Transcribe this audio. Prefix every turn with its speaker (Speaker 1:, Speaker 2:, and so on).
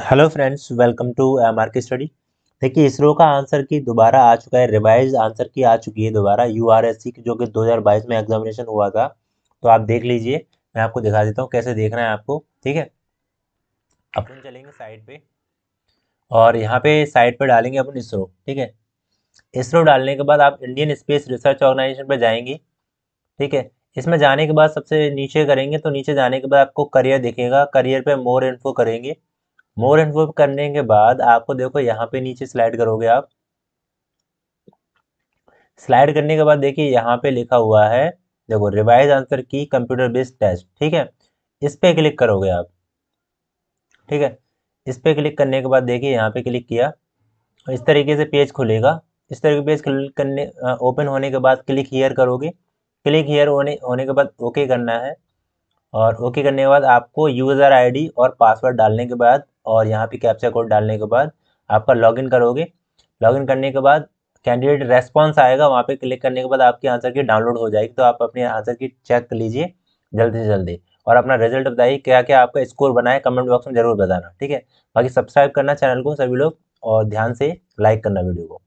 Speaker 1: hello friends welcome to M R की study देखिए ISRO का आंसर की दोबारा आ चुका है रिवाइज आंसर की आ चुकी है दोबारा यू आर एस सी की जो कि 2022 में एग्जामिनेशन हुआ था तो आप देख लीजिए मैं आपको दिखा देता हूँ कैसे देखना है आपको ठीक है अपन चलेंगे साइट पे और यहाँ पे साइट पे डालेंगे अपन इसरो ठीक है इसरो डालने के बाद आप इंडियन स्पेस रिसर्च ऑर्गेनाइजेशन पर जाएंगे ठीक है इसमें जाने के बाद सबसे नीचे करेंगे तो नीचे जाने के बाद आपको करियर दिखेगा करियर पे मोर इन्फो करेंगे मोर एंड करने के बाद आपको देखो यहाँ पे नीचे स्लाइड करोगे आप स्लाइड करने के बाद देखिए यहाँ पे लिखा हुआ है देखो revise answer key computer based test ठीक है इस पर क्लिक करोगे आप ठीक है इस पर क्लिक करने के बाद देखिए यहाँ पे क्लिक किया इस तरीके से पेज खुलेगा इस तरीके पेज क्लिक करने ओपन होने के बाद क्लिक हीयर करोगे क्लिक हीयर होने होने के बाद ओके करना है और ओके करने के बाद आपको यूज़र आईडी और पासवर्ड डालने के बाद और यहाँ पे कैप्चा कोड डालने के बाद आपका लॉगिन करोगे लॉगिन करने के बाद कैंडिडेट रेस्पॉन्स आएगा वहाँ पे क्लिक करने के बाद आपकी आंसर की डाउनलोड हो जाएगी तो आप अपने आंसर की चेक लीजिए
Speaker 2: जल्दी से जल्दी
Speaker 1: और अपना रिजल्ट बताइए क्या क्या आपका स्कोर बनाए कमेंट बॉक्स में जरूर बताना ठीक है बाकी सब्सक्राइब करना चैनल को सभी लोग और ध्यान से लाइक करना वीडियो को